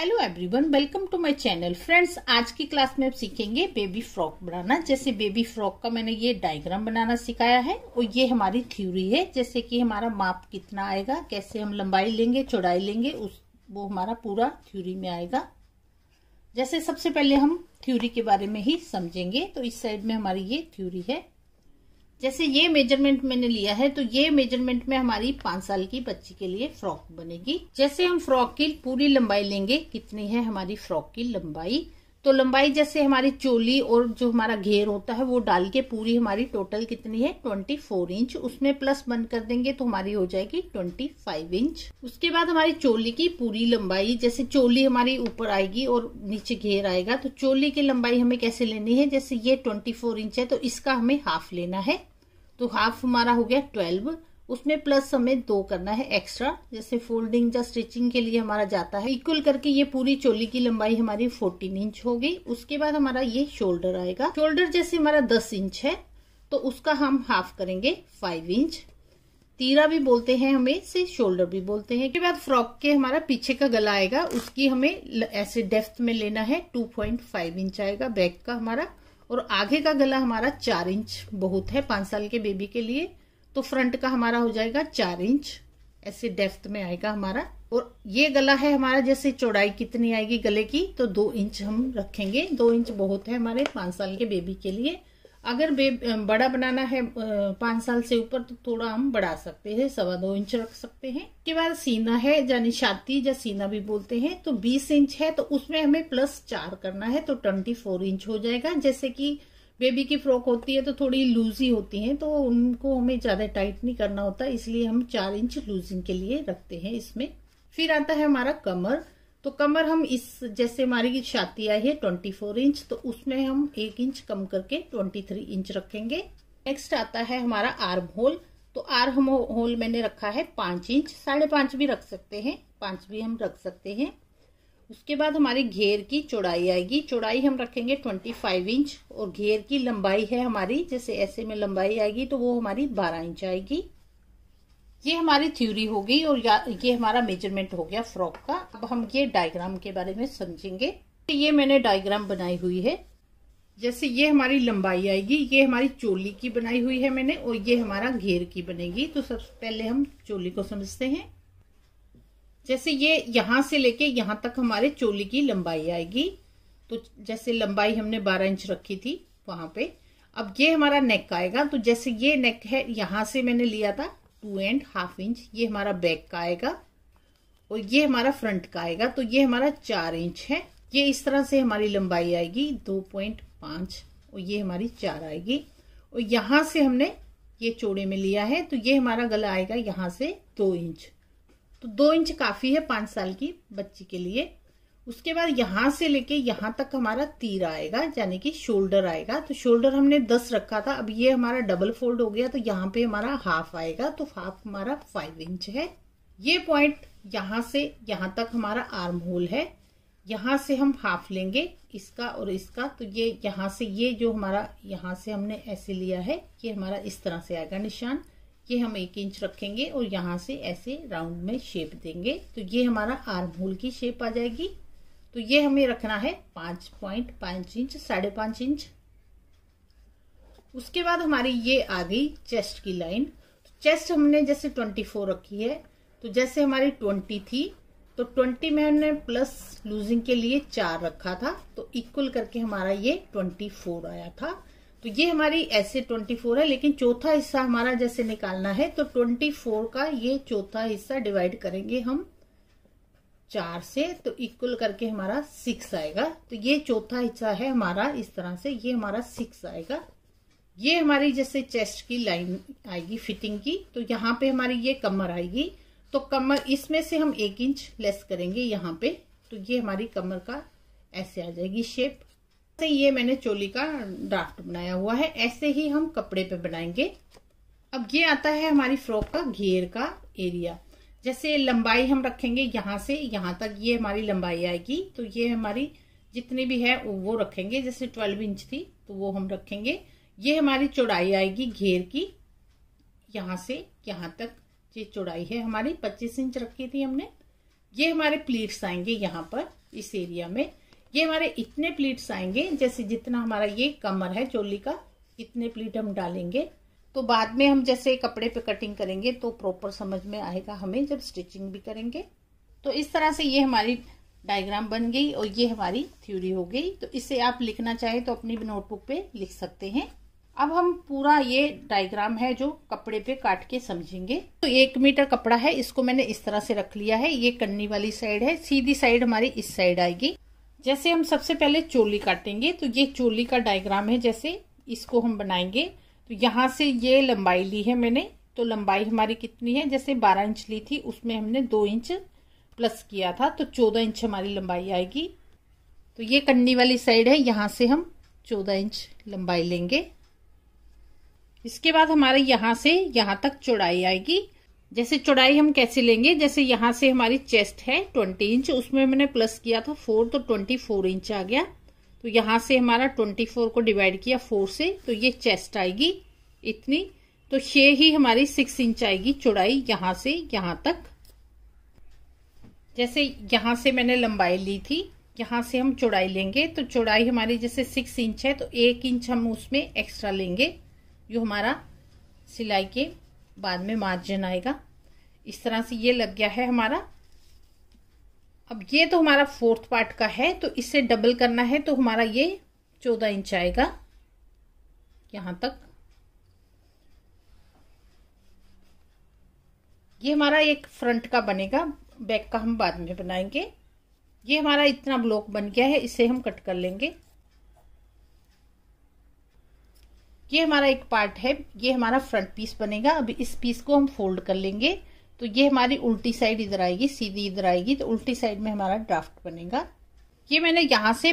hello everyone welcome to my channel friends आज की class में आप सीखेंगे बेबी फ्रॉक बनाना जैसे बेबी फ्रॉक का मैंने ये डायग्राम बनाना सिखाया है और ये हमारी थ्योरी है जैसे कि हमारा माप कितना आएगा कैसे हम लंबाई लेंगे चौड़ाई लेंगे उस वो हमारा पूरा थ्योरी में आएगा जैसे सबसे पहले हम थ्यूरी के बारे में ही समझेंगे तो इस साइड में हमारी ये थ्यूरी है जैसे ये मेजरमेंट मैंने लिया है तो ये मेजरमेंट में हमारी पांच साल की बच्ची के लिए फ्रॉक बनेगी जैसे हम फ्रॉक की पूरी लंबाई लेंगे कितनी है हमारी फ्रॉक की लंबाई तो लंबाई जैसे हमारी चोली और जो हमारा घेर होता है वो डाल के पूरी हमारी टोटल कितनी है 24 इंच उसमें प्लस बंद कर देंगे तो हमारी हो जाएगी 25 इंच उसके बाद हमारी चोली की पूरी लंबाई जैसे चोली हमारी ऊपर आएगी और नीचे घेर आएगा तो चोली की लंबाई हमें कैसे लेनी है जैसे ये 24 इंच है तो इसका हमें हाफ लेना है तो हाफ हमारा हो गया ट्वेल्व उसमें प्लस हमें दो करना है एक्स्ट्रा जैसे फोल्डिंग या स्टिचिंग के लिए हमारा जाता है इक्वल करके ये पूरी चोली की लंबाई हमारी फोर्टीन इंच होगी उसके बाद हमारा ये शोल्डर आएगा शोल्डर जैसे हमारा दस इंच है तो उसका हम हाफ करेंगे फाइव इंच तीरा भी बोलते हैं हमें से शोल्डर भी बोलते हैं उसके बाद फ्रॉक के हमारा पीछे का गला आएगा उसकी हमें ऐसे डेफ्थ में लेना है 2.5 इंच आएगा बैक का हमारा और आगे का गला हमारा चार इंच बहुत है पांच साल के बेबी के लिए तो फ्रंट का हमारा हो जाएगा चार इंच ऐसे डेफ्थ में आएगा हमारा और ये गला है हमारा जैसे चौड़ाई कितनी आएगी गले की तो दो इंच हम रखेंगे दो इंच बहुत है हमारे पांच साल के बेबी के लिए अगर बड़ा बनाना है पाँच साल से ऊपर तो थोड़ा हम बढ़ा सकते हैं सवा दो इंच रख सकते हैं के बाद सीना है यानी छाती या सीना भी बोलते हैं तो बीस इंच है तो उसमें हमें प्लस चार करना है तो ट्वेंटी फोर इंच हो जाएगा जैसे कि बेबी की फ्रॉक होती है तो थोड़ी लूजी होती है तो उनको हमें ज़्यादा टाइट नहीं करना होता इसलिए हम चार इंच लूजिंग के लिए रखते हैं इसमें फिर आता है हमारा कमर तो कमर हम इस जैसे हमारी छाती आई है ट्वेंटी फोर इंच तो उसमें हम एक इंच कम करके ट्वेंटी थ्री इंच रखेंगे नेक्स्ट आता है हमारा आर्म होल तो आर्म होल मैंने रखा है पांच इंच साढ़े पाँच भी रख सकते हैं पांच भी हम रख सकते हैं उसके बाद हमारे घेर की चौड़ाई आएगी चौड़ाई हम रखेंगे ट्वेंटी फाइव इंच और घेर की लंबाई है हमारी जैसे ऐसे में लंबाई आएगी तो वो हमारी बारह इंच आएगी ये हमारी थ्योरी हो गई और ये हमारा मेजरमेंट हो गया फ्रॉक का अब हम ये डायग्राम के बारे में समझेंगे ये मैंने डायग्राम बनाई हुई है जैसे ये हमारी लंबाई आएगी ये हमारी चोली की बनाई हुई है मैंने और ये हमारा घेर की बनेगी तो सबसे पहले हम चोली को समझते हैं जैसे ये यहाँ से लेके यहाँ तक हमारे चोली की लंबाई आएगी तो जैसे लंबाई हमने 12 इंच रखी थी वहां पे अब ये हमारा नेक आएगा तो जैसे ये नेक है यहां से मैंने लिया था टू एंड हाफ इंच ये हमारा बैक का आएगा और ये हमारा फ्रंट का आएगा तो ये हमारा चार इंच है ये इस तरह से हमारी लंबाई आएगी दो पॉइंट पाँच और ये हमारी चार आएगी और यहाँ से हमने ये चौड़े में लिया है तो ये हमारा गला आएगा यहाँ से दो इंच तो दो इंच काफ़ी है पाँच साल की बच्ची के लिए उसके बाद यहाँ से लेके यहाँ तक हमारा तीर आएगा यानी कि शोल्डर आएगा तो शोल्डर हमने दस रखा था अब ये हमारा डबल फोल्ड हो गया तो यहाँ पे हमारा हाफ आएगा तो हाफ हमारा फाइव इंच है ये पॉइंट यहाँ से यहाँ तक हमारा आर्म होल है यहाँ से हम हाफ लेंगे इसका और इसका तो ये यहाँ से ये जो हमारा यहाँ से हमने ऐसे लिया है ये हमारा इस तरह से आएगा निशान ये हम एक इंच रखेंगे और यहाँ से ऐसे राउंड में शेप देंगे तो ये हमारा आर्म होल की शेप आ जाएगी तो ये हमें रखना है पांच पॉइंट पांच इंच साढ़े पांच इंच उसके बाद हमारी ये आ गई चेस्ट की लाइन तो चेस्ट हमने जैसे ट्वेंटी फोर रखी है तो जैसे हमारी ट्वेंटी थी तो ट्वेंटी में हमने प्लस लूजिंग के लिए चार रखा था तो इक्वल करके हमारा ये ट्वेंटी फोर आया था तो ये हमारी ऐसे ट्वेंटी फोर है लेकिन चौथा हिस्सा हमारा जैसे निकालना है तो ट्वेंटी फोर का ये चौथा हिस्सा डिवाइड करेंगे हम चार से तो इक्वल करके हमारा सिक्स आएगा तो ये चौथा हिस्सा है हमारा इस तरह से ये हमारा सिक्स आएगा ये हमारी जैसे चेस्ट की लाइन आएगी फिटिंग की तो यहाँ पे हमारी ये कमर आएगी तो कमर इसमें से हम एक इंच लेस करेंगे यहाँ पे तो ये हमारी कमर का ऐसे आ जाएगी शेप ऐसे ये मैंने चोली का ड्राफ्ट बनाया हुआ है ऐसे ही हम कपड़े पे बनाएंगे अब ये आता है हमारी फ्रॉक का घेर का एरिया जैसे लंबाई हम रखेंगे यहाँ से यहाँ तक ये हमारी लंबाई आएगी तो ये हमारी जितनी भी है वो रखेंगे जैसे ट्वेल्व इंच थी तो वो हम रखेंगे ये हमारी चौड़ाई आएगी घेर की यहाँ से यहाँ तक ये चौड़ाई है हमारी पच्चीस इंच रखी थी हमने ये हमारे प्लीट्स आएंगे यहाँ पर इस एरिया में ये हमारे इतने प्लीट्स आएंगे जैसे जितना हमारा ये कमर है चोली का इतने प्लीट हम डालेंगे तो बाद में हम जैसे कपड़े पे कटिंग करेंगे तो प्रॉपर समझ में आएगा हमें जब स्टिचिंग भी करेंगे तो इस तरह से ये हमारी डायग्राम बन गई और ये हमारी थ्योरी हो गई तो इसे आप लिखना चाहें तो अपनी नोटबुक पे लिख सकते हैं अब हम पूरा ये डायग्राम है जो कपड़े पे काट के समझेंगे तो एक मीटर कपड़ा है इसको मैंने इस तरह से रख लिया है ये कन्नी वाली साइड है सीधी साइड हमारी इस साइड आएगी जैसे हम सबसे पहले चोली काटेंगे तो ये चोली का डायग्राम है जैसे इसको हम बनाएंगे तो यहाँ से ये लंबाई ली है मैंने तो लंबाई हमारी कितनी है जैसे बारह इंच ली थी उसमें हमने दो इंच प्लस किया था तो चौदह इंच हमारी लंबाई आएगी तो ये कन्नी वाली साइड है यहाँ से हम चौदह इंच लंबाई लेंगे इसके बाद हमारे यहाँ से यहाँ तक चौड़ाई आएगी जैसे चौड़ाई हम कैसे लेंगे जैसे यहाँ से हमारी चेस्ट है ट्वेंटी इंच उसमें मैंने प्लस किया था फोर तो ट्वेंटी फोर इंच आ गया तो यहां से हमारा ट्वेंटी फोर को डिवाइड किया फोर से तो ये चेस्ट आएगी इतनी तो ये ही हमारी सिक्स इंच आएगी चौड़ाई यहां से यहां तक जैसे यहां से मैंने लंबाई ली थी यहां से हम चौड़ाई लेंगे तो चौड़ाई हमारी जैसे सिक्स इंच है तो एक इंच हम उसमें एक्स्ट्रा लेंगे जो हमारा सिलाई के बाद में मार्जिन आएगा इस तरह से ये लग गया है हमारा अब ये तो हमारा फोर्थ पार्ट का है तो इसे डबल करना है तो हमारा ये चौदह इंच आएगा यहाँ तक ये हमारा एक फ्रंट का बनेगा बैक का हम बाद में बनाएंगे ये हमारा इतना ब्लॉक बन गया है इसे हम कट कर लेंगे ये हमारा एक पार्ट है ये हमारा फ्रंट पीस बनेगा अब इस पीस को हम फोल्ड कर लेंगे तो ये हमारी उल्टी साइड इधर आएगी सीधी इधर आएगी तो उल्टी साइड में हमारा ड्राफ्ट बनेगा ये मैंने यहाँ से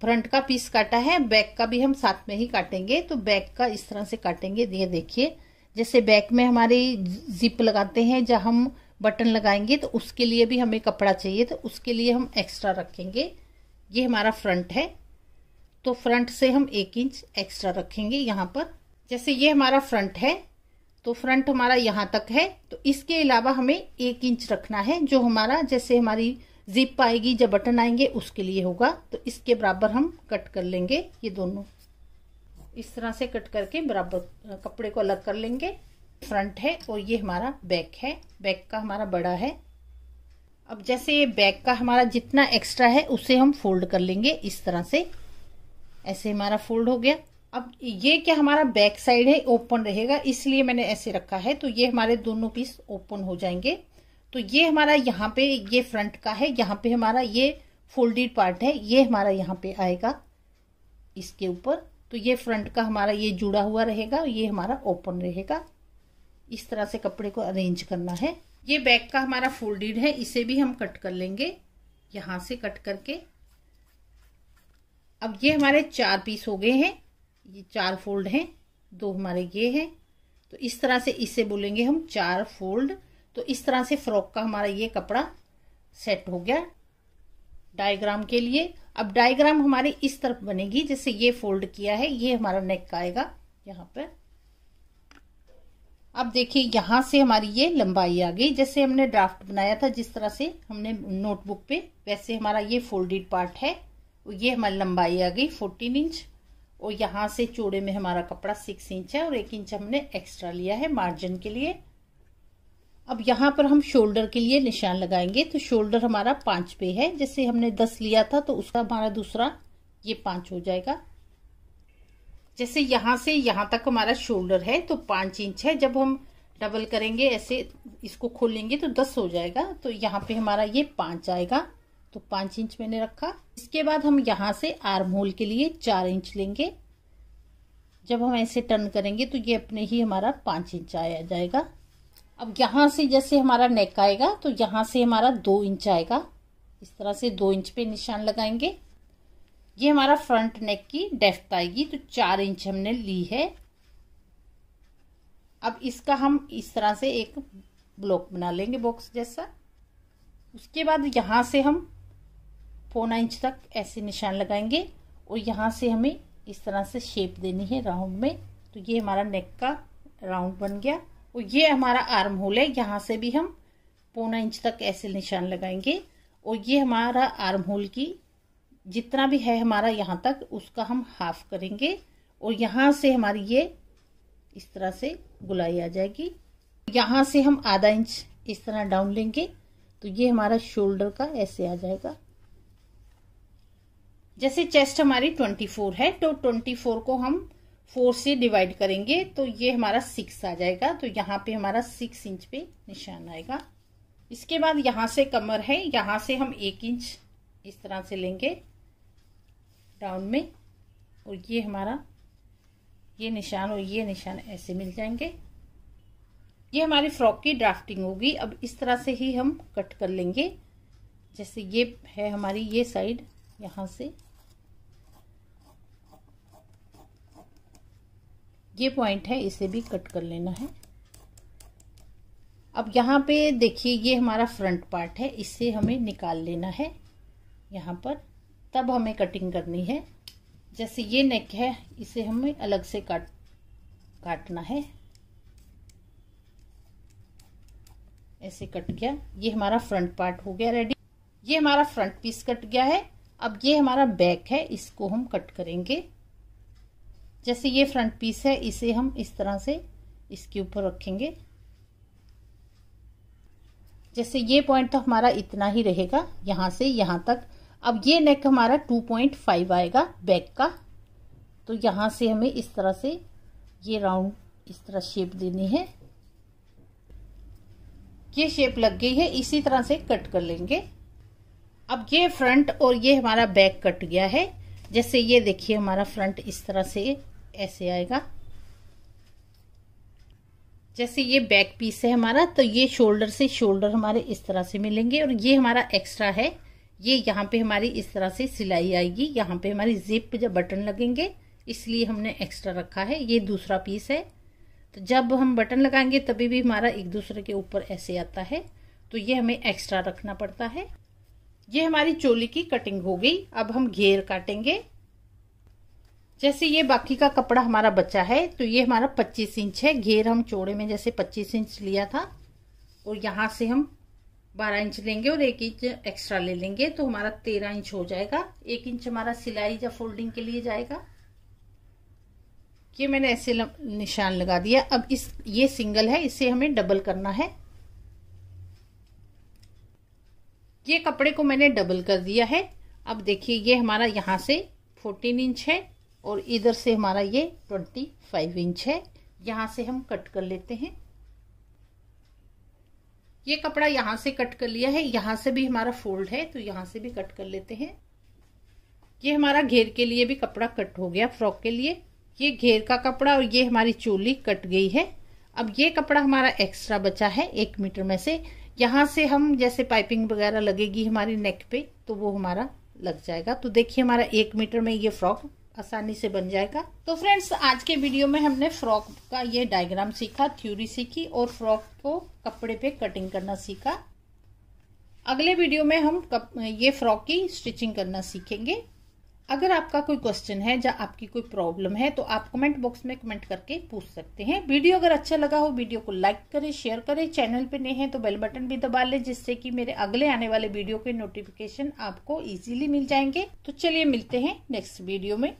फ्रंट का पीस काटा है बैक का भी हम साथ में ही काटेंगे तो बैक का इस तरह से काटेंगे ये देखिए जैसे बैक में हमारे जिप लगाते हैं जहाँ हम बटन लगाएंगे तो उसके लिए भी हमें कपड़ा चाहिए तो उसके लिए हम एक्स्ट्रा रखेंगे ये हमारा फ्रंट है तो फ्रंट से हम एक इंच एक्स्ट्रा रखेंगे यहाँ पर जैसे ये हमारा फ्रंट है तो फ्रंट हमारा यहाँ तक है तो इसके अलावा हमें एक इंच रखना है जो हमारा जैसे हमारी जिप आएगी जब बटन आएंगे उसके लिए होगा तो इसके बराबर हम कट कर लेंगे ये दोनों इस तरह से कट करके बराबर कपड़े को अलग कर लेंगे फ्रंट है और ये हमारा बैक है बैक का हमारा बड़ा है अब जैसे ये बैक का हमारा जितना एक्स्ट्रा है उसे हम फोल्ड कर लेंगे इस तरह से ऐसे हमारा फोल्ड हो गया अब ये क्या हमारा बैक साइड है ओपन रहेगा इसलिए मैंने ऐसे रखा है तो ये हमारे दोनों पीस ओपन हो जाएंगे तो ये हमारा यहाँ पे ये फ्रंट का है यहाँ पे हमारा ये फोल्डेड पार्ट है ये हमारा यहाँ पे आएगा इसके ऊपर तो ये फ्रंट का हमारा ये जुड़ा हुआ रहेगा ये हमारा ओपन रहेगा इस तरह से कपड़े को अरेंज करना है ये बैक का हमारा फोल्डेड है इसे भी हम कट कर लेंगे यहाँ से कट करके अब ये हमारे चार पीस हो गए हैं ये चार फोल्ड हैं दो हमारे ये हैं तो इस तरह से इसे बोलेंगे हम चार फोल्ड तो इस तरह से फ्रॉक का हमारा ये कपड़ा सेट हो गया डायग्राम के लिए अब डायग्राम हमारे इस तरफ बनेगी जैसे ये फोल्ड किया है ये हमारा नेक का आएगा यहाँ पर अब देखिए यहाँ से हमारी ये लंबाई आ गई जैसे हमने ड्राफ्ट बनाया था जिस तरह से हमने नोटबुक पे वैसे हमारा ये फोल्डेड पार्ट है ये हमारी लंबाई आ गई फोर्टीन इंच और यहाँ से चूड़े में हमारा कपड़ा सिक्स इंच है और एक इंच हमने एक्स्ट्रा लिया है मार्जिन के लिए अब यहाँ पर हम शोल्डर के लिए निशान लगाएंगे तो शोल्डर हमारा पाँच पे है जैसे हमने दस लिया था तो उसका हमारा दूसरा ये पाँच हो जाएगा जैसे यहाँ से यहाँ तक हमारा शोल्डर है तो पाँच इंच है जब हम डबल करेंगे ऐसे इसको खोलेंगे तो दस हो जाएगा तो यहाँ पे हमारा ये पाँच आएगा तो पाँच इंच मैंने रखा इसके बाद हम यहां से आर्म होल के लिए चार इंच लेंगे जब हम ऐसे टर्न करेंगे तो ये अपने ही हमारा पांच इंच आया जाएगा अब यहां से जैसे हमारा नेक आएगा तो यहां से हमारा दो इंच आएगा इस तरह से दो इंच पे निशान लगाएंगे ये हमारा फ्रंट नेक की डेफ्थ आएगी तो चार इंच हमने ली है अब इसका हम इस तरह से एक ब्लॉक बना लेंगे बॉक्स जैसा उसके बाद यहां से हम पौना इंच तक ऐसे निशान लगाएंगे और यहाँ से हमें इस तरह से शेप देनी है राउंड में तो ये हमारा नेक का राउंड बन गया और ये हमारा आर्म होल है यहाँ से भी हम पौना इंच तक ऐसे निशान लगाएंगे और ये हमारा आर्म होल की जितना भी है हमारा यहाँ तक उसका हम हाफ करेंगे और यहाँ से हमारी ये इस तरह से गुलाई आ जाएगी यहाँ से हम आधा इंच इस तरह डाउन लेंगे तो ये हमारा शोल्डर का ऐसे आ जाएगा जैसे चेस्ट हमारी ट्वेंटी फोर है तो ट्वेंटी फोर को हम फोर से डिवाइड करेंगे तो ये हमारा सिक्स आ जाएगा तो यहाँ पे हमारा सिक्स इंच पे निशान आएगा इसके बाद यहाँ से कमर है यहाँ से हम एक इंच इस तरह से लेंगे डाउन में और ये हमारा ये निशान और ये निशान ऐसे मिल जाएंगे ये हमारी फ्रॉक की ड्राफ्टिंग होगी अब इस तरह से ही हम कट कर लेंगे जैसे ये है हमारी ये साइड यहाँ से ये पॉइंट है इसे भी कट कर लेना है अब यहाँ पे देखिए ये हमारा फ्रंट पार्ट है इसे हमें निकाल लेना है यहाँ पर तब हमें कटिंग करनी है जैसे ये नेक है इसे हमें अलग से काट काटना है ऐसे कट गया ये हमारा फ्रंट पार्ट हो गया रेडी ये हमारा फ्रंट पीस कट गया है अब ये हमारा बैक है इसको हम कट करेंगे जैसे ये फ्रंट पीस है इसे हम इस तरह से इसके ऊपर रखेंगे जैसे ये पॉइंट तो हमारा इतना ही रहेगा यहाँ से यहाँ तक अब ये नेक हमारा टू पॉइंट फाइव आएगा बैक का तो यहाँ से हमें इस तरह से ये राउंड इस तरह शेप देनी है ये शेप लग गई है इसी तरह से कट कर लेंगे अब ये फ्रंट और ये हमारा बैक कट गया है जैसे ये देखिए हमारा फ्रंट इस तरह से ऐसे आएगा जैसे ये बैक पीस है हमारा तो ये शोल्डर से शोल्डर हमारे इस तरह से मिलेंगे और ये हमारा एक्स्ट्रा है ये यहाँ पे हमारी इस तरह से सिलाई आएगी यहाँ पे हमारी जिप जब बटन लगेंगे इसलिए हमने एक्स्ट्रा रखा है ये दूसरा पीस है तो जब हम बटन लगाएंगे तभी भी हमारा एक दूसरे के ऊपर ऐसे आता है तो ये हमें एक्स्ट्रा रखना पड़ता है ये हमारी चोली की कटिंग हो गई अब हम घेर काटेंगे जैसे ये बाकी का कपड़ा हमारा बचा है तो ये हमारा 25 इंच है घेर हम चौड़े में जैसे 25 इंच लिया था और यहाँ से हम 12 इंच लेंगे और एक इंच एक्स्ट्रा ले लेंगे तो हमारा 13 इंच हो जाएगा एक इंच हमारा सिलाई या फोल्डिंग के लिए जाएगा ये मैंने ऐसे निशान लगा दिया अब इस ये सिंगल है इसे हमें डबल करना है ये कपड़े को मैंने डबल कर दिया है अब देखिए ये हमारा यहाँ से 14 इंच है और इधर से हमारा ये ट्वेंटी फाइव इंच है यहाँ से हम कट कर लेते हैं ये कपड़ा यहाँ से कट कर लिया है यहाँ से भी हमारा फोल्ड है तो यहाँ से भी कट कर लेते हैं ये हमारा घेर के लिए भी कपड़ा कट हो गया फ्रॉक के लिए ये घेर का कपड़ा और ये हमारी चोली कट गई है अब ये कपड़ा हमारा एक्स्ट्रा बचा है एक मीटर में से यहाँ से हम जैसे पाइपिंग वगैरह लगेगी हमारी नेक पे तो वो हमारा लग जाएगा तो देखिए हमारा एक मीटर में ये फ्रॉक आसानी से बन जाएगा तो फ्रेंड्स आज के वीडियो में हमने फ्रॉक का ये डायग्राम सीखा थ्योरी सीखी और फ्रॉक को कपड़े पे कटिंग करना सीखा अगले वीडियो में हम कप, ये फ्रॉक की स्टिचिंग करना सीखेंगे अगर आपका कोई क्वेश्चन है या आपकी कोई प्रॉब्लम है तो आप कमेंट बॉक्स में कमेंट करके पूछ सकते हैं वीडियो अगर अच्छा लगा हो वीडियो को लाइक करें शेयर करें चैनल पे नए हैं तो बेल बटन भी दबा लें जिससे कि मेरे अगले आने वाले वीडियो के नोटिफिकेशन आपको इजीली मिल जाएंगे तो चलिए मिलते हैं नेक्स्ट वीडियो में